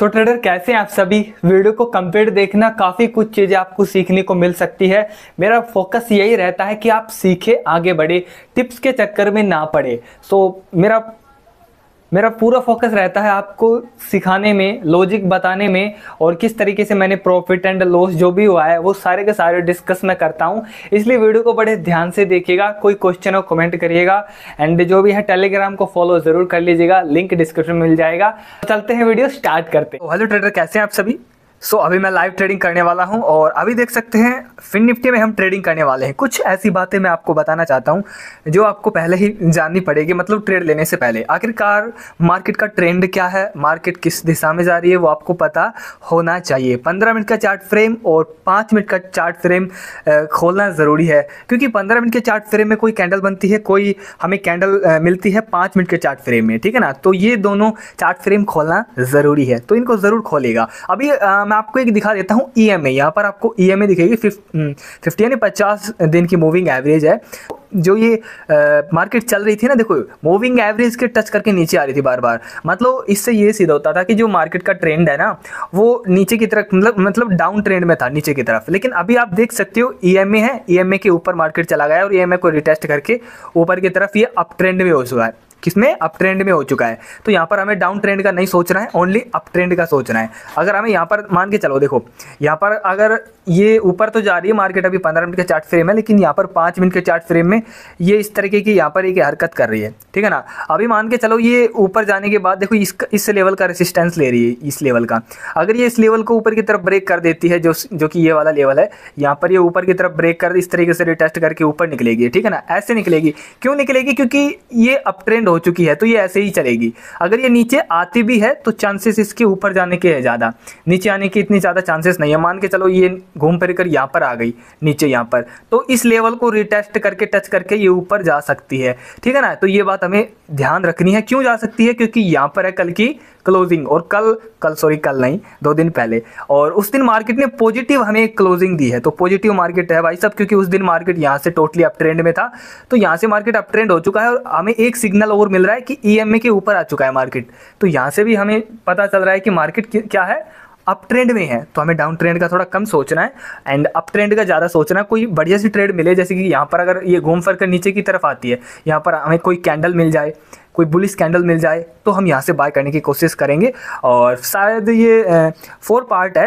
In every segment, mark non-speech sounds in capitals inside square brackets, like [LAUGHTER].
सो trader कैसे हैं आप सभी वीडियो को कंप्लीट देखना काफ़ी कुछ चीज़ें आपको सीखने को मिल सकती है मेरा फोकस यही रहता है कि आप सीखे आगे बढ़े टिप्स के चक्कर में ना पड़े सो so, मेरा मेरा पूरा फोकस रहता है आपको सिखाने में लॉजिक बताने में और किस तरीके से मैंने प्रॉफिट एंड लॉस जो भी हुआ है वो सारे के सारे डिस्कस मैं करता हूँ इसलिए वीडियो को बड़े ध्यान से देखिएगा कोई क्वेश्चन हो कमेंट करिएगा एंड जो भी है टेलीग्राम को फॉलो जरूर कर लीजिएगा लिंक डिस्क्रिप्शन में मिल जाएगा चलते हैं वीडियो स्टार्ट करते तो हेलो ट्रेडर कैसे हैं आप सभी सो so, अभी मैं लाइव ट्रेडिंग करने वाला हूं और अभी देख सकते हैं फिन निफ्टी में हम ट्रेडिंग करने वाले हैं कुछ ऐसी बातें मैं आपको बताना चाहता हूं जो आपको पहले ही जाननी पड़ेगी मतलब ट्रेड लेने से पहले आखिरकार मार्केट का ट्रेंड क्या है मार्केट किस दिशा में जा रही है वो आपको पता होना चाहिए पंद्रह मिनट का चार्ट फ्रेम और पाँच मिनट का चार्ट फ्रेम खोलना ज़रूरी है क्योंकि पंद्रह मिनट के चार्ट फ्रेम में कोई कैंडल बनती है कोई हमें कैंडल मिलती है पाँच मिनट के चार्ट फ्रेम में ठीक है ना तो ये दोनों चार्ट फ्रेम खोलना ज़रूरी है तो इनको ज़रूर खोलेगा अभी मैं आपको एक दिखा देता हूँ ई e एम यहाँ पर आपको ई e एम दिखेगी हम्म, फिफ्टी यानी पचास दिन की मूविंग एवरेज है जो ये मार्केट चल रही थी ना देखो मूविंग एवरेज के टच करके नीचे आ रही थी बार बार मतलब इससे ये सीधा होता था कि जो मार्केट का ट्रेंड है ना वो नीचे की तरफ मतलब मतलब डाउन ट्रेंड में था नीचे की तरफ लेकिन अभी आप देख सकते हो ई एम ए है ई एम ए के ऊपर मार्केट चला गया और ई एम ए को रिटेस्ट करके ऊपर की तरफ ये अप ट्रेंड में हो चुका है किसमें अप ट्रेंड में हो चुका है तो यहाँ पर हमें डाउन ट्रेंड का नहीं सोचना है ओनली अप ट्रेंड का सोचना है अगर हमें यहाँ पर मान के चलो देखो यहाँ पर अगर ये ऊपर तो जा रही है मार्केट अभी पंद्रह मिनट के चार्ट फ्रेम है लेकिन यहाँ पर पाँच मिनट के चार्ट फ्रेम में में ये इस तरीके की यहाँ पर एक हरकत कर रही है ठीक है ना अभी मान के चलो ये ऊपर जाने के बाद देखो इस इस लेवल का रेसिस्टेंस ले रही है इस लेवल का अगर ये इस लेवल को ऊपर की तरफ ब्रेक कर देती है जो जो कि ये वाला लेवल है यहाँ पर ये ऊपर की तरफ ब्रेक कर इस तरीके से रिटेस्ट करके ऊपर निकलेगी ठीक है ना ऐसे निकलेगी क्यों निकलेगी क्योंकि ये अप ट्रेंड हो चुकी है तो ये ऐसे ही चलेगी अगर ये नीचे आती भी है तो चांसेस इसके ऊपर जाने के है ज़्यादा नीचे आने की इतनी ज़्यादा चांसेस नहीं है मान के चलो ये घूम फिर कर यहाँ पर आ गई नीचे यहाँ पर तो इस लेवल को रिटेस्ट करके टच करके ये ऊपर जा सकती है ठीक है ना तो ये बात हमें ध्यान रखनी है क्यों जा सकती है क्योंकि यहाँ पर है कल की क्लोजिंग और कल कल सॉरी कल नहीं दो दिन पहले और उस दिन मार्केट ने पॉजिटिव हमें क्लोजिंग दी है तो पॉजिटिव मार्केट है भाई सब क्योंकि उस दिन मार्केट यहाँ से टोटली अप ट्रेंड में था तो यहाँ से मार्केट अप ट्रेंड हो चुका है और हमें एक सिग्नल और मिल रहा है कि ई e के ऊपर आ चुका है मार्केट तो यहाँ से भी हमें पता चल रहा है कि मार्केट क्या है अप ट्रेंड में है तो हमें डाउन ट्रेंड का थोड़ा कम सोचना है एंड अप ट्रेंड का ज़्यादा सोचना है कोई बढ़िया सी ट्रेड मिले जैसे कि यहाँ पर अगर ये घूम फिर कर नीचे की तरफ आती है यहाँ पर हमें कोई कैंडल मिल जाए कोई बुलिस कैंडल मिल जाए तो हम यहाँ से बाय करने की कोशिश करेंगे और शायद ये फोर पार्ट है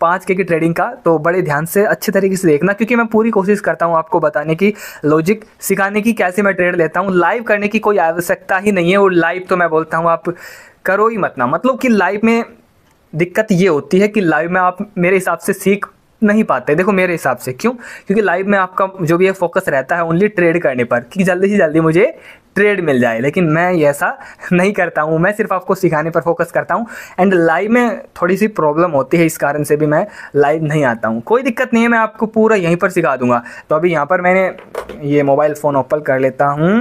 पाँच के की ट्रेडिंग का तो बड़े ध्यान से अच्छे तरीके से देखना क्योंकि मैं पूरी कोशिश करता हूँ आपको बताने की लॉजिक सिखाने की कैसे मैं ट्रेड लेता हूँ लाइव करने की कोई आवश्यकता ही नहीं है और लाइव तो मैं बोलता हूँ आप करो ही मत ना मतलब कि लाइफ में दिक्कत ये होती है कि लाइव में आप मेरे हिसाब से सीख नहीं पाते देखो मेरे हिसाब से क्यों क्योंकि लाइव में आपका जो भी है फोकस रहता है ओनली ट्रेड करने पर कि जल्दी से जल्दी मुझे ट्रेड मिल जाए लेकिन मैं ऐसा [LAUGHS] नहीं करता हूँ मैं सिर्फ आपको सिखाने पर फोकस करता हूँ एंड लाइव में थोड़ी सी प्रॉब्लम होती है इस कारण से भी मैं लाइव नहीं आता हूँ कोई दिक्कत नहीं है मैं आपको पूरा यहीं पर सिखा दूंगा तो अभी यहाँ पर मैंने ये मोबाइल फ़ोन ओपन कर लेता हूँ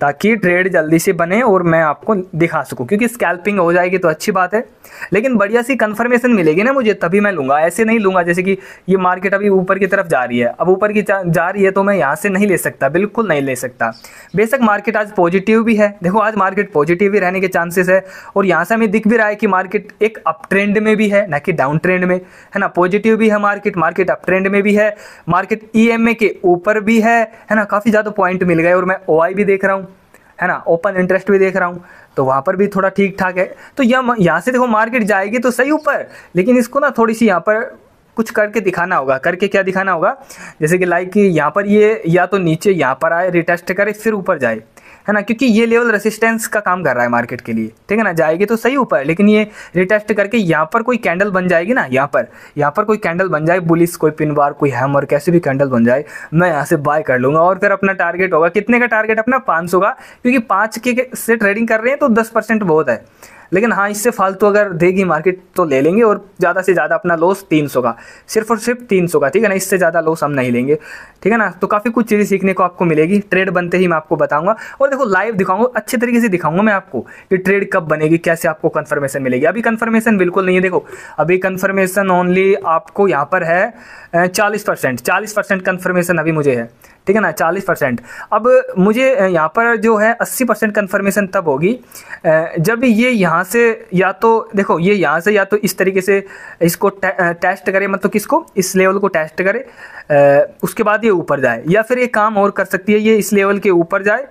ताकि ट्रेड जल्दी से बने और मैं आपको दिखा सकूँ क्योंकि स्कैल्पिंग हो जाएगी तो अच्छी बात है लेकिन बढ़िया सी कन्फर्मेशन मिलेगी ना मुझे तभी मैं लूँगा ऐसे नहीं लूँगा जैसे कि ये मार्केट अभी ऊपर की तरफ जा रही है अब ऊपर की जा रही है तो मैं यहाँ से नहीं ले सकता बिल्कुल नहीं ले सकता बेशक मार्केट आज पॉजिटिव भी है देखो आज मार्केट पॉजिटिव भी रहने के चांसेस है और यहाँ से हमें दिख भी रहा है कि मार्केट एक अप ट्रेंड में भी है ना कि डाउन ट्रेंड में है ना पॉजिटिव भी है मार्केट मार्केट अप ट्रेंड में भी है मार्केट ई e के ऊपर भी है है ना काफ़ी ज़्यादा पॉइंट मिल गए और मैं ओ भी देख रहा हूँ है ना ओपन इंटरेस्ट भी देख रहा हूँ तो वहाँ पर भी थोड़ा ठीक ठाक है तो यह यहाँ से देखो मार्केट जाएगी तो सही ऊपर लेकिन इसको ना थोड़ी सी यहाँ पर कुछ करके दिखाना होगा करके क्या दिखाना होगा जैसे कि लाइक यहाँ पर ये या तो नीचे यहाँ पर आए रिटेस्ट करे फिर ऊपर जाए है ना क्योंकि ये लेवल रेसिस्टेंस का काम कर रहा है मार्केट के लिए ठीक है ना जाएगी तो सही ऊपर लेकिन ये रिटेस्ट करके यहाँ पर कोई कैंडल बन जाएगी ना यहाँ पर यहाँ पर कोई कैंडल बन जाए बुलिस कोई पिन बार कोई हैमर कैसे भी कैंडल बन जाए मैं यहाँ से बाय कर लूँगा और फिर अपना टारगेट होगा कितने का टारगेट अपना पाँच का क्योंकि पाँच के से ट्रेडिंग कर रहे हैं तो दस बहुत है लेकिन हाँ इससे फालतू अगर देगी मार्केट तो ले लेंगे और ज़्यादा से ज़्यादा अपना लॉस तीन सौ का सिर्फ और सिर्फ तीन सौ का ठीक है ना इससे ज़्यादा लॉस हम नहीं लेंगे ठीक है ना तो काफ़ी कुछ चीज़ें सीखने को आपको मिलेगी ट्रेड बनते ही मैं आपको बताऊँगा और देखो लाइव दिखाऊंगा अच्छे तरीके से दिखाऊंगा मैं आपको कि ट्रेड कब बनेगी कैसे आपको कन्फर्मेशन मिलेगी अभी कन्फर्मेशन बिल्कुल नहीं है देखो अभी कन्फर्मेशन ओनली आपको यहाँ पर है चालीस परसेंट चालीस परसेंट कन्फर्मेशन अभी मुझे है ठीक है ना चालीस परसेंट अब मुझे यहाँ पर जो है अस्सी परसेंट कन्फर्मेशन तब होगी जब ये यहाँ से या तो देखो ये यहाँ से या तो इस तरीके से इसको टेस्ट करे मतलब किसको इस लेवल को टेस्ट करे उसके बाद ये ऊपर जाए या फिर ये काम और कर सकती है ये इस लेवल के ऊपर जाए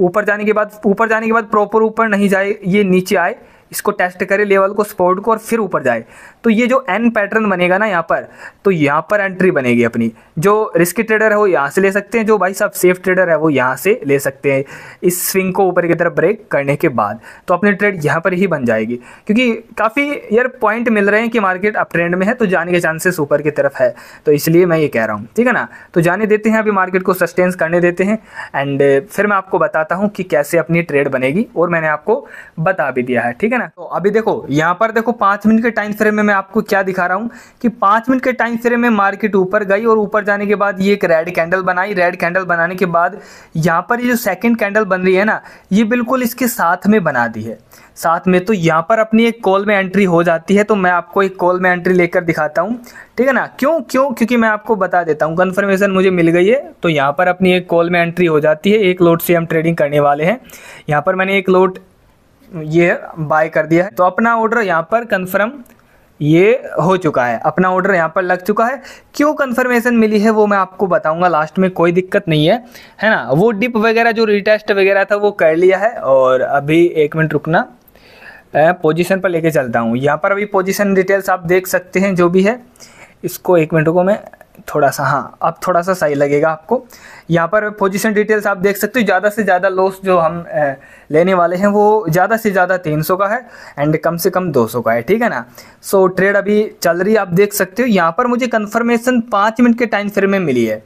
ऊपर जाने के बाद ऊपर जाने के बाद प्रॉपर ऊपर नहीं जाए ये नीचे आए इसको टेस्ट करे लेवल को स्पोर्ट को और फिर ऊपर जाए तो ये जो एन पैटर्न बनेगा ना यहाँ पर तो यहाँ पर एंट्री बनेगी अपनी जो रिस्की ट्रेडर है वो यहाँ से ले सकते हैं जो भाई साहब सेफ ट्रेडर है वो यहाँ से ले सकते हैं इस स्विंग को ऊपर की तरफ ब्रेक करने के बाद तो अपनी ट्रेड यहाँ पर ही बन जाएगी क्योंकि काफ़ी यार पॉइंट मिल रहे हैं कि मार्केट अप ट्रेंड में है तो जाने के चांसेस ऊपर की तरफ है तो इसलिए मैं ये कह रहा हूँ ठीक है ना तो जाने देते हैं अभी मार्केट को सस्टेंस करने देते हैं एंड फिर मैं आपको बताता हूँ कि कैसे अपनी ट्रेड बनेगी और मैंने आपको बता भी दिया है ठीक है ना तो अभी देखो यहाँ पर देखो पाँच मिनट के टाइम फ्रेम में मैं आपको क्या दिखा रहा हूँ कि पाँच मिनट के टाइम फ्रेम में मार्केट ऊपर गई और ऊपर जाने के बाद ये एक रेड कैंडल बनाई रेड कैंडल बनाने के बाद यहाँ पर ये जो सेकेंड कैंडल बन रही है ना ये बिल्कुल इसके साथ में बना दी है साथ में तो यहाँ पर अपनी एक कॉल में एंट्री हो जाती है तो मैं आपको एक कॉल में एंट्री लेकर दिखाता हूँ ठीक है ना क्यों क्यों क्योंकि मैं आपको बता देता हूँ कन्फर्मेशन मुझे मिल गई है तो यहाँ पर अपनी एक कॉल में एंट्री हो जाती है एक लोट से हम ट्रेडिंग करने वाले हैं यहाँ पर मैंने एक लोट ये बाय कर दिया है तो अपना ऑर्डर यहाँ पर कन्फर्म ये हो चुका है अपना ऑर्डर यहाँ पर लग चुका है क्यों कंफर्मेशन मिली है वो मैं आपको बताऊंगा लास्ट में कोई दिक्कत नहीं है है ना वो डिप वगैरह जो रिटेस्ट वगैरह था वो कर लिया है और अभी एक मिनट रुकना पोजीशन पर लेके चलता हूँ यहाँ पर अभी पोजीशन डिटेल्स आप देख सकते हैं जो भी है इसको एक मिनट को मैं थोड़ा सा हाँ अब थोड़ा सा सही लगेगा आपको यहाँ पर पोजीशन डिटेल्स आप देख सकते हो ज़्यादा से ज़्यादा लॉस जो हम लेने वाले हैं वो ज़्यादा से ज़्यादा 300 का है एंड कम से कम 200 का है ठीक है ना सो so, ट्रेड अभी चल रही है आप देख सकते हो यहाँ पर मुझे कन्फर्मेशन पाँच मिनट के टाइम फ्रेम में मिली है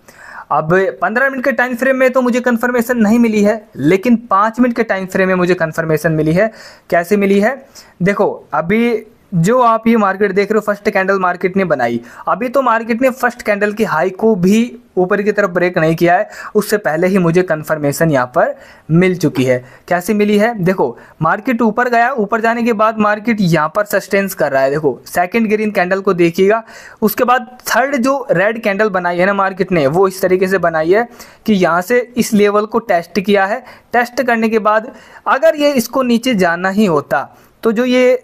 अब पंद्रह मिनट के टाइम फ्रेम में तो मुझे कन्फर्मेशन नहीं मिली है लेकिन पाँच मिनट के टाइम फ्रेम में मुझे कन्फर्मेशन मिली है कैसे मिली है देखो अभी जो आप ये मार्केट देख रहे हो फर्स्ट कैंडल मार्केट ने बनाई अभी तो मार्केट ने फर्स्ट कैंडल की हाई को भी ऊपर की तरफ ब्रेक नहीं किया है उससे पहले ही मुझे कंफर्मेशन यहाँ पर मिल चुकी है कैसे मिली है देखो मार्केट ऊपर गया ऊपर जाने के बाद मार्केट यहाँ पर सस्टेंस कर रहा है देखो सेकंड ग्रीन कैंडल को देखिएगा उसके बाद थर्ड जो रेड कैंडल बनाई है ना मार्केट ने वो इस तरीके से बनाई है कि यहाँ से इस लेवल को टेस्ट किया है टेस्ट करने के बाद अगर ये इसको नीचे जाना ही होता तो जो ये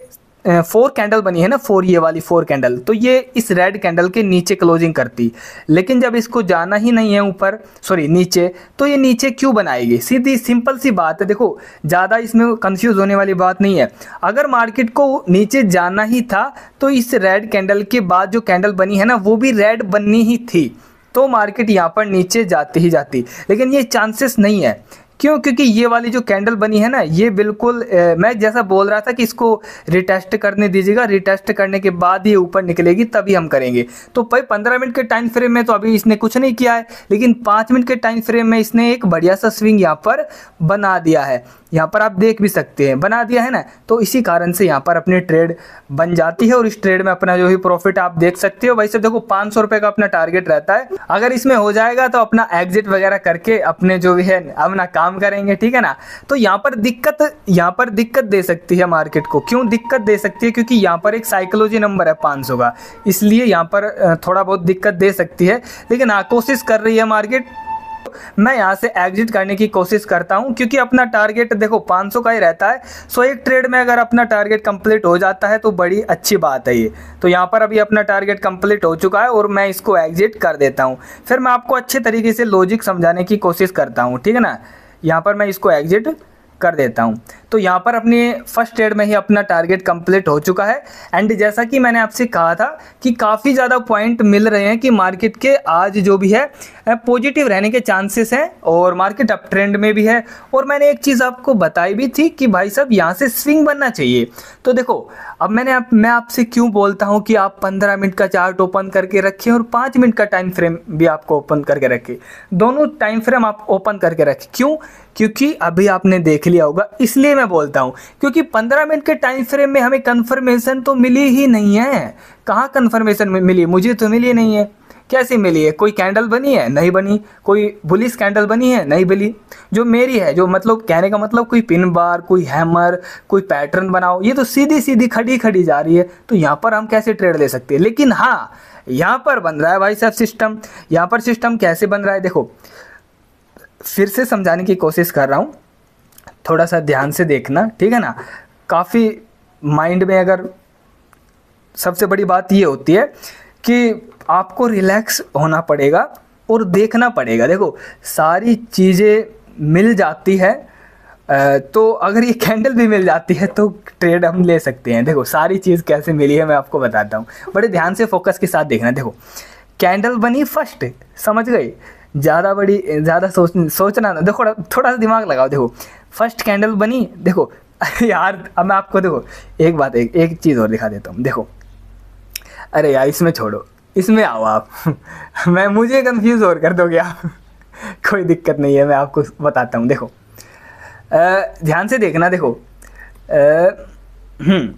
फोर कैंडल बनी है ना फोर ये वाली फोर कैंडल तो ये इस रेड कैंडल के नीचे क्लोजिंग करती लेकिन जब इसको जाना ही नहीं है ऊपर सॉरी नीचे तो ये नीचे क्यों बनाएगी सीधी सिंपल सी बात है देखो ज़्यादा इसमें कंफ्यूज होने वाली बात नहीं है अगर मार्केट को नीचे जाना ही था तो इस रेड कैंडल के बाद जो कैंडल बनी है ना वो भी रेड बननी ही थी तो मार्केट यहाँ पर नीचे जाती ही जाती लेकिन ये चांसेस नहीं है क्यों क्योंकि ये वाली जो कैंडल बनी है ना ये बिल्कुल ए, मैं जैसा बोल रहा था कि इसको रिटेस्ट करने दीजिएगा रिटेस्ट करने के बाद ये ऊपर निकलेगी तभी हम करेंगे तो भाई पंद्रह मिनट के टाइम फ्रेम में तो अभी इसने कुछ नहीं किया है लेकिन पाँच मिनट के टाइम फ्रेम में इसने एक बढ़िया सा स्विंग यहाँ पर बना दिया है यहाँ पर आप देख भी सकते हैं बना दिया है ना तो इसी कारण से यहाँ पर अपनी ट्रेड बन जाती है और इस ट्रेड में अपना जो भी प्रॉफिट आप देख सकते हो वैसे देखो पाँच सौ का अपना टारगेट रहता है अगर इसमें हो जाएगा तो अपना एग्जिट वगैरह करके अपने जो भी है अपना काम काम करेंगे ठीक है ना तो यहाँ पर दिक्कत यहाँ पर दिक्कत दे सकती है मार्केट को क्यों दिक्कत दे सकती है क्योंकि यहाँ पर एक साइकोलॉजी नंबर है पाँच का इसलिए यहाँ पर थोड़ा बहुत दिक्कत दे सकती है लेकिन हाँ कोशिश कर रही है मार्केट मैं यहां से एग्जिट करने की कोशिश करता हूं क्योंकि अपना टारगेट देखो 500 का ही रहता है सो एक ट्रेड में अगर अपना टारगेट कंप्लीट हो जाता है तो बड़ी अच्छी बात है ये तो यहां पर अभी अपना टारगेट कंप्लीट हो चुका है और मैं इसको एग्जिट कर देता हूं फिर मैं आपको अच्छे तरीके से लॉजिक समझाने की कोशिश करता हूं ठीक है ना यहाँ पर मैं इसको एग्जिट कर देता हूँ तो यहाँ पर अपने फर्स्ट एड में ही अपना टारगेट कंप्लीट हो चुका है एंड जैसा कि मैंने आपसे कहा था कि काफ़ी ज़्यादा पॉइंट मिल रहे हैं कि मार्केट के आज जो भी है पॉजिटिव रहने के चांसेस हैं और मार्केट अप ट्रेंड में भी है और मैंने एक चीज़ आपको बताई भी थी कि भाई साहब यहाँ से स्विंग बनना चाहिए तो देखो अब मैंने आप मैं आपसे क्यों बोलता हूँ कि आप पंद्रह मिनट का चार्ट ओपन करके रखें और पाँच मिनट का टाइम फ्रेम भी आपको ओपन करके रखें दोनों टाइम फ्रेम आप ओपन करके रखें क्यों क्योंकि अभी आपने देख लिया होगा इसलिए मैं बोलता हूँ क्योंकि पंद्रह मिनट के टाइम फ्रेम में हमें कन्फर्मेशन तो मिली ही नहीं है कहाँ कन्फर्मेशन मिली मुझे तो मिली नहीं है कैसी मिली है कोई कैंडल बनी है नहीं बनी कोई बुलिस कैंडल बनी है नहीं बनी जो मेरी है जो मतलब कहने का मतलब कोई पिन बार कोई हैमर कोई पैटर्न बनाओ ये तो सीधी सीधी खड़ी खड़ी जा रही है तो यहाँ पर हम कैसे ट्रेड ले सकते हैं लेकिन हाँ यहाँ पर बन रहा है भाई साहब सिस्टम यहाँ पर सिस्टम कैसे बन रहा है देखो फिर से समझाने की कोशिश कर रहा हूँ थोड़ा सा ध्यान से देखना ठीक है ना काफ़ी माइंड में अगर सबसे बड़ी बात ये होती है कि आपको रिलैक्स होना पड़ेगा और देखना पड़ेगा देखो सारी चीज़ें मिल जाती है तो अगर ये कैंडल भी मिल जाती है तो ट्रेड हम ले सकते हैं देखो सारी चीज़ कैसे मिली है मैं आपको बताता हूँ बड़े ध्यान से फोकस के साथ देखना देखो कैंडल बनी फर्स्ट समझ गए ज़्यादा बड़ी ज़्यादा सोच सोचना ना देखो थोड़ा सा दिमाग लगाओ देखो फर्स्ट कैंडल बनी देखो [LAUGHS] यार अब मैं आपको देखो एक बात एक एक चीज़ और दिखा देता हूँ देखो अरे यार इसमें छोड़ो इसमें आओ आप [LAUGHS] मैं मुझे कंफ्यूज और कर दोगे आप [LAUGHS] कोई दिक्कत नहीं है मैं आपको बताता हूँ देखो ध्यान से देखना देखो हम्म,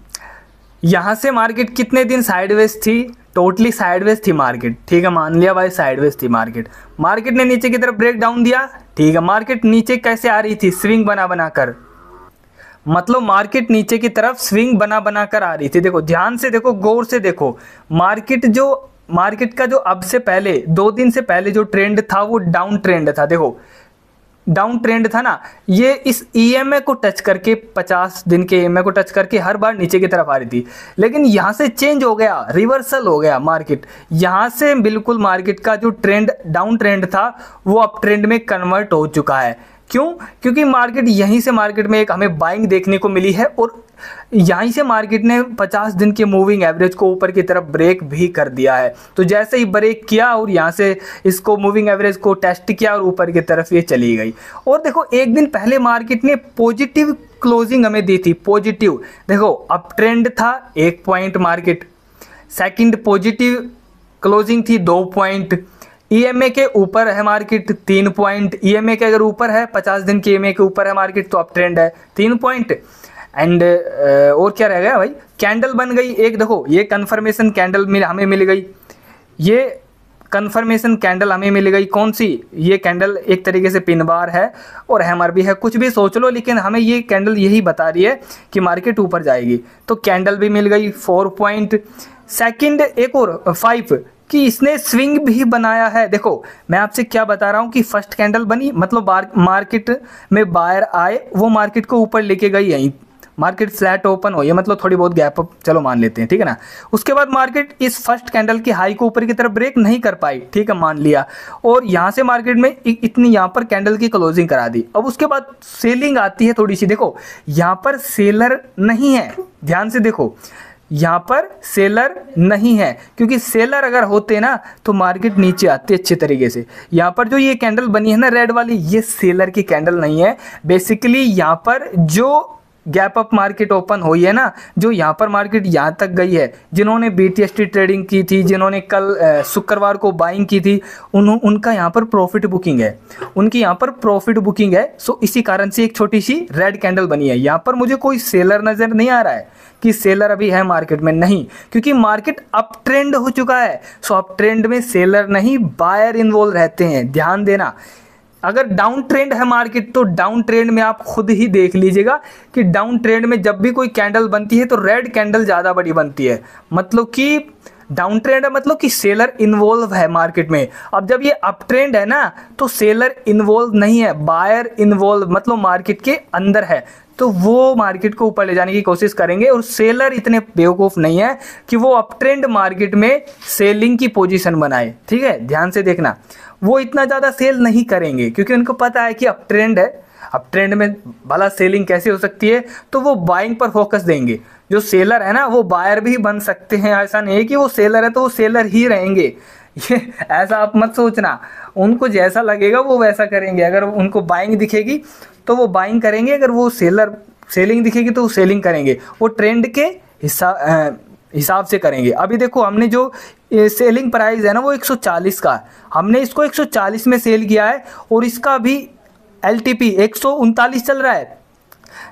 यहाँ से मार्केट कितने दिन साइडवेज थी टोटली साइडवेज थी मार्केट ठीक है मान लिया भाई साइडवेज थी मार्केट मार्केट ने नीचे की तरफ ब्रेक डाउन दिया ठीक है मार्केट नीचे कैसे आ रही थी स्विंग बना बना कर मतलब मार्केट नीचे की तरफ स्विंग बना बना कर आ रही थी देखो ध्यान से देखो गौर से देखो मार्केट जो मार्केट का जो अब से पहले दो दिन से पहले जो ट्रेंड था वो डाउन ट्रेंड था देखो डाउन ट्रेंड था ना ये इस ई e को टच करके 50 दिन के ई e को टच करके हर बार नीचे की तरफ आ रही थी लेकिन यहाँ से चेंज हो गया रिवर्सल हो गया मार्केट यहाँ से बिल्कुल मार्केट का जो ट्रेंड डाउन ट्रेंड था वो अप ट्रेंड में कन्वर्ट हो चुका है क्यों क्योंकि मार्केट यहीं से मार्केट में एक हमें बाइंग देखने को मिली है और यहीं से मार्केट ने 50 दिन के मूविंग एवरेज को ऊपर की तरफ ब्रेक भी कर दिया है तो जैसे ही ब्रेक किया और यहाँ से इसको मूविंग एवरेज को टेस्ट किया और ऊपर की तरफ ये चली गई और देखो एक दिन पहले मार्केट ने पॉजिटिव क्लोजिंग हमें दी थी पॉजिटिव देखो अप ट्रेंड था एक point market second positive closing थी दो पॉइंट ईएमए e के ऊपर है मार्केट तीन पॉइंट ईएमए e के अगर ऊपर है पचास दिन के ईएमए e के ऊपर है मार्केट तो अप ट्रेंड है तीन पॉइंट एंड और क्या रह गया भाई कैंडल बन गई एक देखो ये कन्फर्मेशन कैंडल मिल हमें मिल गई ये कन्फर्मेशन कैंडल हमें मिल गई कौन सी ये कैंडल एक तरीके से पिन बार है और हैमर भी है कुछ भी सोच लो लेकिन हमें ये कैंडल यही बता रही है कि मार्केट ऊपर जाएगी तो कैंडल भी मिल गई फोर पॉइंट सेकेंड एक और फाइव कि इसने स्विंग भी बनाया है देखो मैं आपसे क्या बता रहा हूँ कि फर्स्ट कैंडल बनी मतलब मार्केट में बायर आए वो मार्केट को ऊपर लेके गई यहीं मार्केट फ्लैट ओपन हो ये मतलब थोड़ी बहुत गैप अप चलो मान लेते हैं ठीक है ना उसके बाद मार्केट इस फर्स्ट कैंडल की हाई को ऊपर की तरफ ब्रेक नहीं कर पाई ठीक है मान लिया और यहाँ से मार्केट में इतनी यहाँ पर कैंडल की क्लोजिंग करा दी अब उसके बाद सेलिंग आती है थोड़ी सी देखो यहाँ पर सेलर नहीं है ध्यान से देखो यहाँ पर सेलर नहीं है क्योंकि सेलर अगर होते ना तो मार्केट नीचे आती अच्छे तरीके से यहाँ पर जो ये कैंडल बनी है ना रेड वाली ये सेलर की कैंडल नहीं है बेसिकली यहाँ पर जो गैप अप मार्केट ओपन हुई है ना जो यहाँ पर मार्केट यहाँ तक गई है जिन्होंने बी टी ट्रेडिंग की थी जिन्होंने कल शुक्रवार को बाइंग की थी उन उनका यहाँ पर प्रॉफिट बुकिंग है उनकी यहाँ पर प्रॉफिट बुकिंग है सो इसी कारण से एक छोटी सी रेड कैंडल बनी है यहाँ पर मुझे कोई सेलर नज़र नहीं आ रहा है कि सेलर अभी है मार्केट में नहीं क्योंकि मार्केट अप ट्रेंड हो चुका है सो अप ट्रेंड में सेलर नहीं बायर इन्वॉल्व रहते हैं ध्यान देना अगर डाउन ट्रेंड है मार्केट तो डाउन ट्रेंड में आप खुद ही देख लीजिएगा कि डाउन ट्रेंड में जब भी कोई कैंडल बनती है तो रेड कैंडल ज़्यादा बड़ी बनती है मतलब कि डाउन ट्रेंड है मतलब कि सेलर इन्वॉल्व है मार्केट में अब जब ये अप ट्रेंड है ना तो सेलर इन्वॉल्व नहीं है बायर इन्वॉल्व मतलब मार्केट के अंदर है तो वो मार्केट को ऊपर ले जाने की कोशिश करेंगे और सेलर इतने बेवकूफ़ नहीं है कि वो अप ट्रेंड मार्केट में सेलिंग की पोजीशन बनाए ठीक है ध्यान से देखना वो इतना ज़्यादा सेल नहीं करेंगे क्योंकि उनको पता है कि अब ट्रेंड है अब ट्रेंड में भला सेलिंग कैसे हो सकती है तो वो बाइंग पर फोकस देंगे जो सेलर है ना वो बायर भी बन सकते हैं ऐसा नहीं है कि वो सेलर है तो वो सेलर ही रहेंगे ये ऐसा आप मत सोचना उनको जैसा लगेगा वो वैसा करेंगे अगर उनको बाइंग दिखेगी तो वो बाइंग करेंगे अगर वो सेलर सेलिंग दिखेगी तो वो सेलिंग करेंगे वो ट्रेंड के हिसाब हिसाब से करेंगे अभी देखो हमने जो सेलिंग प्राइस है ना वो 140 का हमने इसको 140 में सेल किया है और इसका भी एल टी पी चल रहा है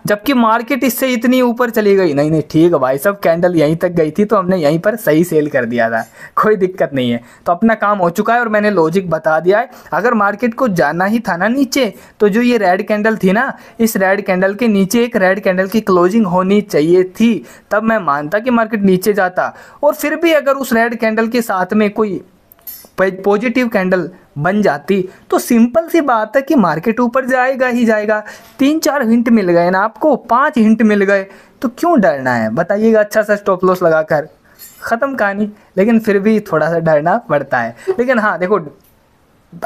जबकि मार्केट इससे इतनी ऊपर चली गई नहीं नहीं ठीक है भाई सब कैंडल यहीं तक गई थी तो हमने यहीं पर सही सेल कर दिया था कोई दिक्कत नहीं है तो अपना काम हो चुका है और मैंने लॉजिक बता दिया है अगर मार्केट को जाना ही था ना नीचे तो जो ये रेड कैंडल थी ना इस रेड कैंडल के नीचे एक रेड कैंडल की क्लोजिंग होनी चाहिए थी तब मैं मानता कि मार्केट नीचे जाता और फिर भी अगर उस रेड कैंडल के साथ में कोई पॉजिटिव कैंडल बन जाती तो सिंपल सी बात है कि मार्केट ऊपर जाएगा ही जाएगा तीन चार हिंट मिल गए ना आपको पांच हिंट मिल गए तो क्यों डरना है बताइएगा अच्छा सा स्टॉप लॉस लगाकर ख़त्म कहानी लेकिन फिर भी थोड़ा सा डरना पड़ता है लेकिन हाँ देखो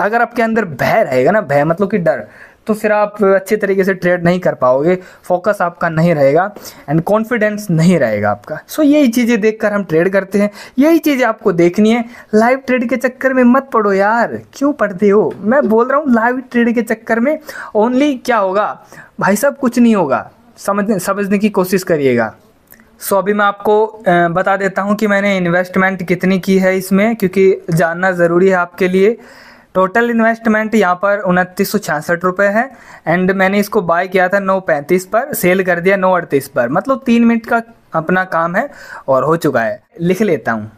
अगर आपके अंदर भय रहेगा ना भय मतलब कि डर तो फिर आप अच्छे तरीके से ट्रेड नहीं कर पाओगे फोकस आपका नहीं रहेगा एंड कॉन्फिडेंस नहीं रहेगा आपका सो so, यही चीज़ें देखकर हम ट्रेड करते हैं यही चीज़ें आपको देखनी है लाइव ट्रेड के चक्कर में मत पढ़ो यार क्यों पढ़ते हो मैं बोल रहा हूँ लाइव ट्रेड के चक्कर में ओनली क्या होगा भाई साहब कुछ नहीं होगा समझ समझने की कोशिश करिएगा सो so, अभी मैं आपको बता देता हूँ कि मैंने इन्वेस्टमेंट कितनी की है इसमें क्योंकि जानना ज़रूरी है आपके लिए टोटल इन्वेस्टमेंट यहाँ पर उनतीस सौ छियासठ रुपये है एंड मैंने इसको बाय किया था नौ पैंतीस पर सेल कर दिया नौ अड़तीस पर मतलब तीन मिनट का अपना काम है और हो चुका है लिख लेता हूँ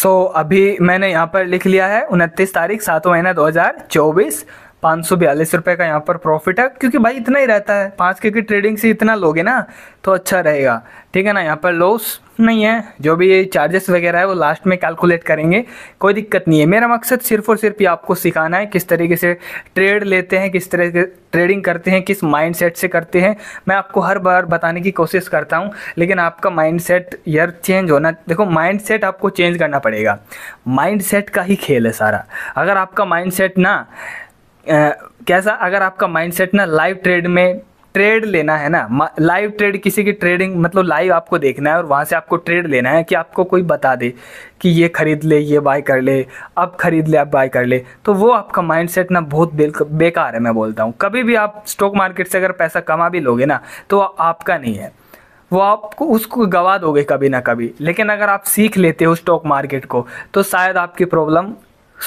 सो so, अभी मैंने यहाँ पर लिख लिया है उनतीस तारीख सातों महीना दो हज़ार चौबीस पाँच सौ बयालीस रुपये का यहाँ पर प्रॉफिट है क्योंकि भाई इतना ही रहता है पाँच के की ट्रेडिंग से इतना लोगे ना तो अच्छा रहेगा ठीक है ना यहाँ पर लॉस नहीं है जो भी चार्जेस वगैरह है वो लास्ट में कैलकुलेट करेंगे कोई दिक्कत नहीं है मेरा मकसद सिर्फ और सिर्फ ये आपको सिखाना है किस तरीके से ट्रेड लेते हैं किस तरह से ट्रेडिंग करते हैं किस माइंडसेट से करते हैं मैं आपको हर बार बताने की कोशिश करता हूँ लेकिन आपका माइंडसेट यार चेंज होना देखो माइंडसेट आपको चेंज करना पड़ेगा माइंडसेट का ही खेल है सारा अगर आपका माइंडसेट ना आ, कैसा अगर आपका माइंडसेट ना लाइव ट्रेड में ट्रेड लेना है ना लाइव ट्रेड किसी की ट्रेडिंग मतलब लाइव आपको देखना है और वहाँ से आपको ट्रेड लेना है कि आपको कोई बता दे कि ये ख़रीद ले ये बाय कर ले अब ख़रीद ले अब बाय कर ले तो वो आपका माइंड सेट ना बहुत बेकार है मैं बोलता हूँ कभी भी आप स्टॉक मार्केट से अगर पैसा कमा भी लोगे ना तो आपका नहीं है वो आपको उसको गवा दोगे कभी ना कभी लेकिन अगर आप सीख लेते हो स्टॉक मार्केट को तो शायद आपकी प्रॉब्लम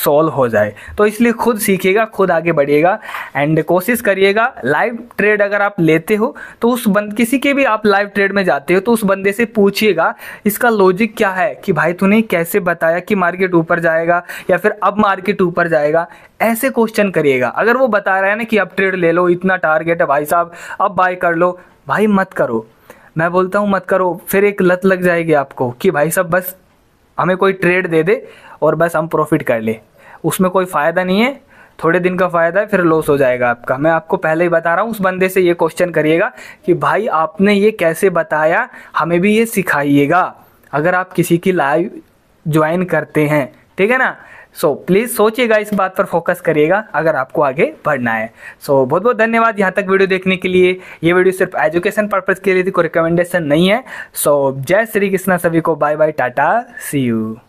सॉल्व हो जाए तो इसलिए खुद सीखिएगा खुद आगे बढ़िएगा एंड कोशिश करिएगा लाइव ट्रेड अगर आप लेते हो तो उस बंद किसी के भी आप लाइव ट्रेड में जाते हो तो उस बंदे से पूछिएगा इसका लॉजिक क्या है कि भाई तूने कैसे बताया कि मार्केट ऊपर जाएगा या फिर अब मार्केट ऊपर जाएगा ऐसे क्वेश्चन करिएगा अगर वो बता रहा है ना कि अब ट्रेड ले लो इतना टारगेट है भाई साहब अब बाय कर लो भाई मत करो मैं बोलता हूँ मत करो फिर एक लत लग जाएगी आपको कि भाई साहब बस हमें कोई ट्रेड दे दे और बस हम प्रॉफिट कर ले उसमें कोई फ़ायदा नहीं है थोड़े दिन का फ़ायदा है फिर लॉस हो जाएगा आपका मैं आपको पहले ही बता रहा हूँ उस बंदे से ये क्वेश्चन करिएगा कि भाई आपने ये कैसे बताया हमें भी ये सिखाइएगा अगर आप किसी की लाइव ज्वाइन करते हैं ठीक है ना सो प्लीज़ सोचिएगा इस बात पर फोकस करिएगा अगर आपको आगे बढ़ना है सो so, बहुत बहुत धन्यवाद यहाँ तक वीडियो देखने के लिए ये वीडियो सिर्फ एजुकेशन पर्पज़ के लिए थी कोई रिकमेंडेशन नहीं है सो so, जय श्री कृष्णा सभी को bye bye tata see you